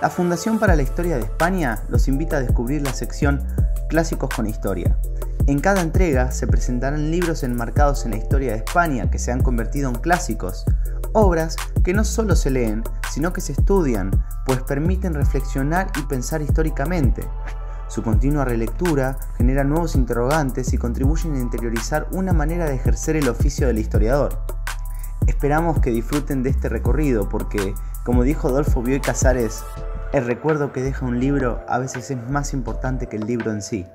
La Fundación para la Historia de España los invita a descubrir la sección Clásicos con Historia. En cada entrega se presentarán libros enmarcados en la historia de España que se han convertido en clásicos, obras que no solo se leen, sino que se estudian, pues permiten reflexionar y pensar históricamente. Su continua relectura genera nuevos interrogantes y contribuyen a interiorizar una manera de ejercer el oficio del historiador. Esperamos que disfruten de este recorrido porque, como dijo Adolfo Bioy Casares, el recuerdo que deja un libro a veces es más importante que el libro en sí.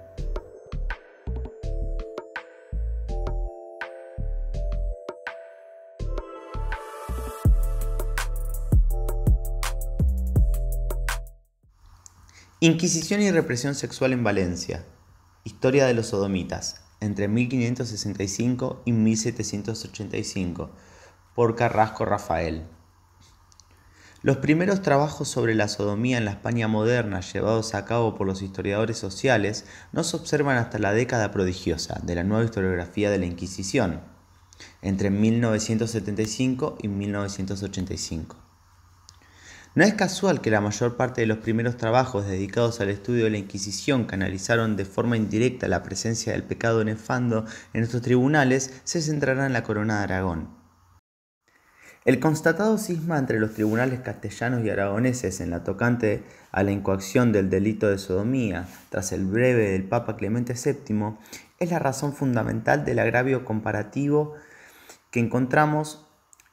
Inquisición y represión sexual en Valencia. Historia de los sodomitas, entre 1565 y 1785, por Carrasco Rafael. Los primeros trabajos sobre la sodomía en la España moderna llevados a cabo por los historiadores sociales no se observan hasta la década prodigiosa de la nueva historiografía de la Inquisición, entre 1975 y 1985. No es casual que la mayor parte de los primeros trabajos dedicados al estudio de la Inquisición canalizaron de forma indirecta la presencia del pecado nefando en estos tribunales se centrará en la corona de Aragón. El constatado cisma entre los tribunales castellanos y aragoneses en la tocante a la incoacción del delito de sodomía tras el breve del Papa Clemente VII es la razón fundamental del agravio comparativo que encontramos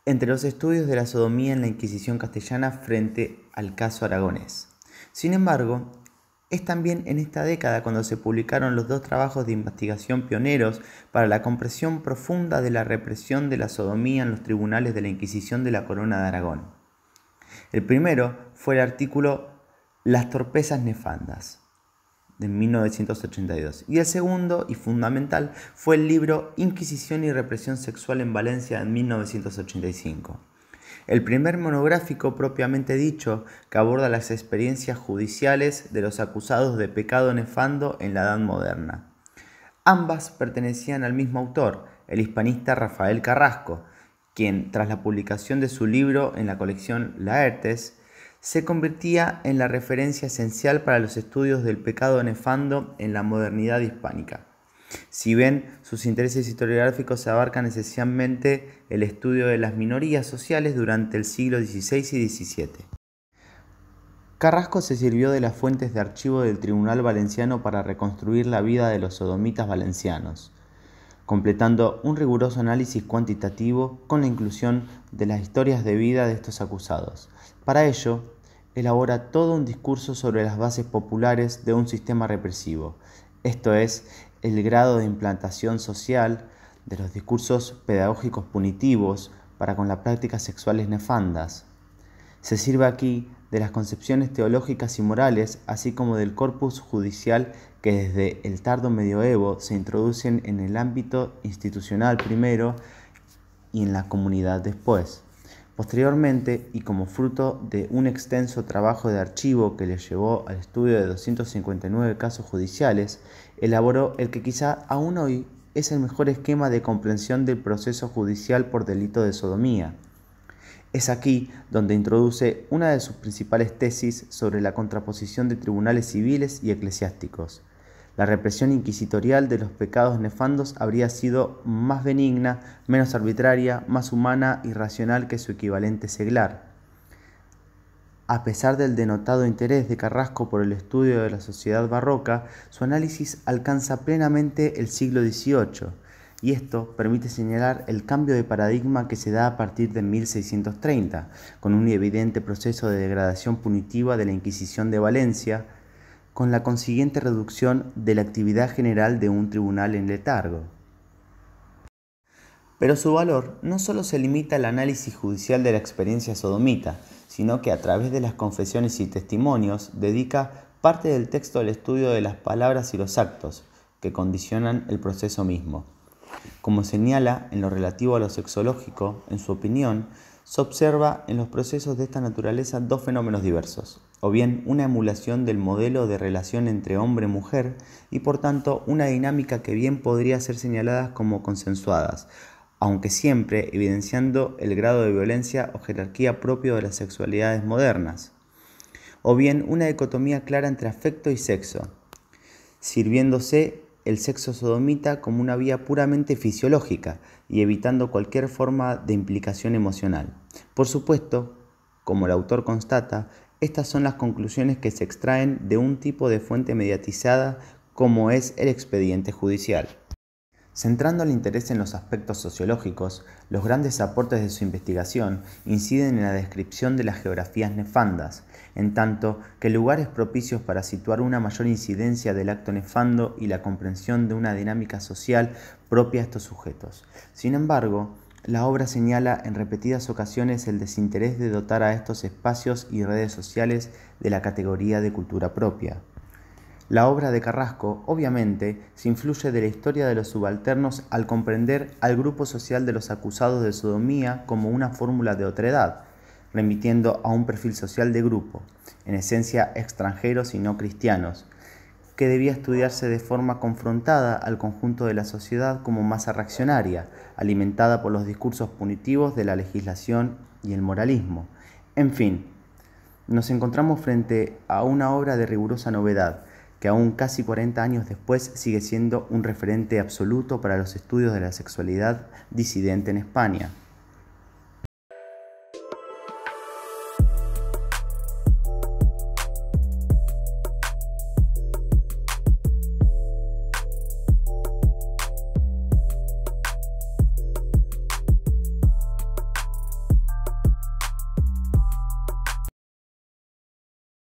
entre los estudios de la sodomía en la Inquisición castellana frente al caso aragonés. Sin embargo, es también en esta década cuando se publicaron los dos trabajos de investigación pioneros para la comprensión profunda de la represión de la sodomía en los tribunales de la Inquisición de la Corona de Aragón. El primero fue el artículo Las torpezas nefandas de 1982 y el segundo y fundamental fue el libro Inquisición y represión sexual en Valencia en 1985. El primer monográfico propiamente dicho, que aborda las experiencias judiciales de los acusados de pecado nefando en la Edad Moderna. Ambas pertenecían al mismo autor, el hispanista Rafael Carrasco, quien, tras la publicación de su libro en la colección Laertes, se convertía en la referencia esencial para los estudios del pecado nefando en la modernidad hispánica. Si bien sus intereses historiográficos abarcan esencialmente el estudio de las minorías sociales durante el siglo XVI y XVII. Carrasco se sirvió de las fuentes de archivo del Tribunal Valenciano para reconstruir la vida de los sodomitas valencianos, completando un riguroso análisis cuantitativo con la inclusión de las historias de vida de estos acusados. Para ello, elabora todo un discurso sobre las bases populares de un sistema represivo, esto es, el grado de implantación social de los discursos pedagógicos punitivos para con las prácticas sexuales nefandas. Se sirve aquí de las concepciones teológicas y morales, así como del corpus judicial que desde el tardo medioevo se introducen en el ámbito institucional primero y en la comunidad después. Posteriormente, y como fruto de un extenso trabajo de archivo que le llevó al estudio de 259 casos judiciales elaboró el que quizá aún hoy es el mejor esquema de comprensión del proceso judicial por delito de sodomía. Es aquí donde introduce una de sus principales tesis sobre la contraposición de tribunales civiles y eclesiásticos. La represión inquisitorial de los pecados nefandos habría sido más benigna, menos arbitraria, más humana y racional que su equivalente seglar. A pesar del denotado interés de Carrasco por el estudio de la sociedad barroca, su análisis alcanza plenamente el siglo XVIII, y esto permite señalar el cambio de paradigma que se da a partir de 1630, con un evidente proceso de degradación punitiva de la Inquisición de Valencia, con la consiguiente reducción de la actividad general de un tribunal en letargo. Pero su valor no solo se limita al análisis judicial de la experiencia sodomita, sino que a través de las confesiones y testimonios dedica parte del texto al estudio de las palabras y los actos que condicionan el proceso mismo. Como señala en lo relativo a lo sexológico, en su opinión, se observa en los procesos de esta naturaleza dos fenómenos diversos, o bien una emulación del modelo de relación entre hombre-mujer y y por tanto una dinámica que bien podría ser señalada como consensuadas, aunque siempre evidenciando el grado de violencia o jerarquía propio de las sexualidades modernas, o bien una dicotomía clara entre afecto y sexo, sirviéndose el sexo sodomita como una vía puramente fisiológica y evitando cualquier forma de implicación emocional. Por supuesto, como el autor constata, estas son las conclusiones que se extraen de un tipo de fuente mediatizada como es el expediente judicial. Centrando el interés en los aspectos sociológicos, los grandes aportes de su investigación inciden en la descripción de las geografías nefandas, en tanto que lugares propicios para situar una mayor incidencia del acto nefando y la comprensión de una dinámica social propia a estos sujetos. Sin embargo, la obra señala en repetidas ocasiones el desinterés de dotar a estos espacios y redes sociales de la categoría de cultura propia. La obra de Carrasco, obviamente, se influye de la historia de los subalternos al comprender al grupo social de los acusados de sodomía como una fórmula de otredad, remitiendo a un perfil social de grupo, en esencia extranjeros y no cristianos, que debía estudiarse de forma confrontada al conjunto de la sociedad como masa reaccionaria, alimentada por los discursos punitivos de la legislación y el moralismo. En fin, nos encontramos frente a una obra de rigurosa novedad, que aún casi 40 años después sigue siendo un referente absoluto para los estudios de la sexualidad disidente en España.